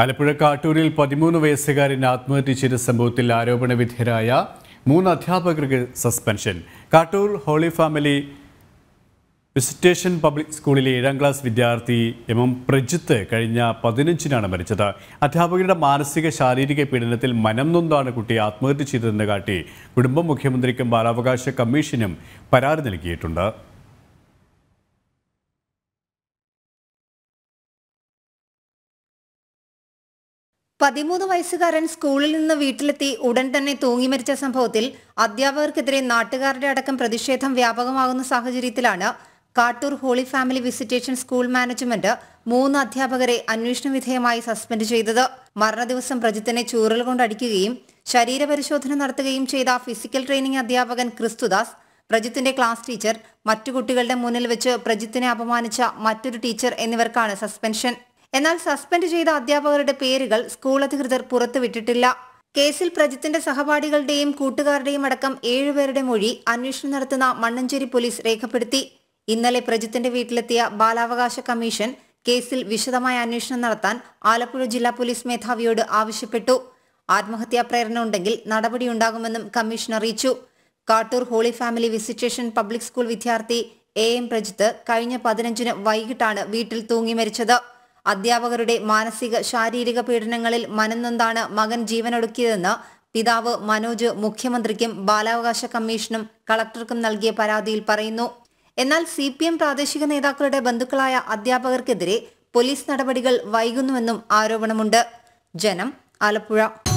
ആലപ്പുഴ കാട്ടൂരിൽ പതിമൂന്ന് വയസ്സുകാരൻ ആത്മഹത്യ ചെയ്ത സംഭവത്തിൽ ആരോപണ വിധേയരായ മൂന്ന് അധ്യാപകർക്ക് suspension Kattoor holy family visitation public സ്കൂളിലെ ഏഴാം ക്ലാസ് വിദ്യാർത്ഥി എം എം പ്രജിത്ത് കഴിഞ്ഞ പതിനഞ്ചിനാണ് മരിച്ചത് അധ്യാപകരുടെ മാനസിക ശാരീരിക പീഡനത്തിൽ മനം നൊന്താണ് കുട്ടി ആത്മഹത്യ ചെയ്തതെന്ന് കാട്ടി കുടുംബം മുഖ്യമന്ത്രിക്കും ബാലാവകാശ കമ്മീഷനും പരാതി നൽകിയിട്ടുണ്ട് പതിമൂന്ന് വയസ്സുകാരൻ സ്കൂളിൽ നിന്ന് വീട്ടിലെത്തി ഉടൻ തന്നെ തൂങ്ങി മരിച്ച സംഭവത്തിൽ അധ്യാപകർക്കെതിരെ നാട്ടുകാരുടെ അടക്കം പ്രതിഷേധം വ്യാപകമാകുന്ന സാഹചര്യത്തിലാണ് Kattoor holy family visitation school management മൂന്ന് അധ്യാപകരെ അന്വേഷണ വിധേയമായി സസ്പെൻഡ് ചെയ്തത് മരണദിവസം പ്രജിത്തിനെ ചൂറൽ കൊണ്ടടിക്കുകയും ശരീരപരിശോധന നടത്തുകയും ചെയ്ത ഫിസിക്കൽ ട്രെയിനിംഗ് അധ്യാപകൻ ക്രിസ്തുദാസ് പ്രജിത്തിന്റെ ക്ലാസ് ടീച്ചർ മറ്റു കുട്ടികളുടെ മുന്നിൽ വെച്ച് പ്രജിത്തിനെ അപമാനിച്ച മറ്റൊരു ടീച്ചർ എന്നിവർക്കാണ് സസ്പെൻഷൻ എന്നാൽ സസ്പെൻഡ് ചെയ്ത അധ്യാപകരുടെ പേരുകൾ സ്കൂൾ അധികൃതർ പുറത്തുവിട്ടിട്ടില്ല കേസിൽ പ്രജിത്തിന്റെ സഹപാഠികളുടെയും കൂട്ടുകാരുടെയും അടക്കം ഏഴുപേരുടെ മൊഴി അന്വേഷണം നടത്തുന്ന മണ്ണഞ്ചേരി പോലീസ് രേഖപ്പെടുത്തി ഇന്നലെ പ്രജിത്തിന്റെ വീട്ടിലെത്തിയ ബാലാവകാശ കമ്മീഷൻ കേസിൽ വിശദമായ അന്വേഷണം നടത്താൻ ആലപ്പുഴ ജില്ലാ പോലീസ് മേധാവിയോട് ആവശ്യപ്പെട്ടു ആത്മഹത്യാ പ്രേരണ ഉണ്ടെങ്കിൽ നടപടിയുണ്ടാകുമെന്നും കമ്മീഷൻ അറിയിച്ചു Kattoor holy family visitation public school വിദ്യാർത്ഥി എ എം പ്രജിത്ത് കഴിഞ്ഞ പതിനഞ്ചിന് വൈകിട്ടാണ് വീട്ടിൽ തൂങ്ങി മരിച്ചത് അധ്യാപകരുടെ മാനസിക ശാരീരിക പീഡനങ്ങളിൽ മനംനൊന്താണ് മകൻ ജീവനൊടുക്കിയതെന്ന് പിതാവ് മനോജ് മുഖ്യമന്ത്രിക്കും ബാലാവകാശ കമ്മീഷനും കളക്ടർക്കും നൽകിയ പരാതിയിൽ പറയുന്നു എന്നാൽ സി പി എം പ്രാദേശിക നേതാക്കളുടെ ബന്ധുക്കളായ അധ്യാപകർക്കെതിരെ പോലീസ് നടപടികൾ വൈകുന്നുവെന്നും ആരോപണമുണ്ട് ജനം ആലപ്പുഴ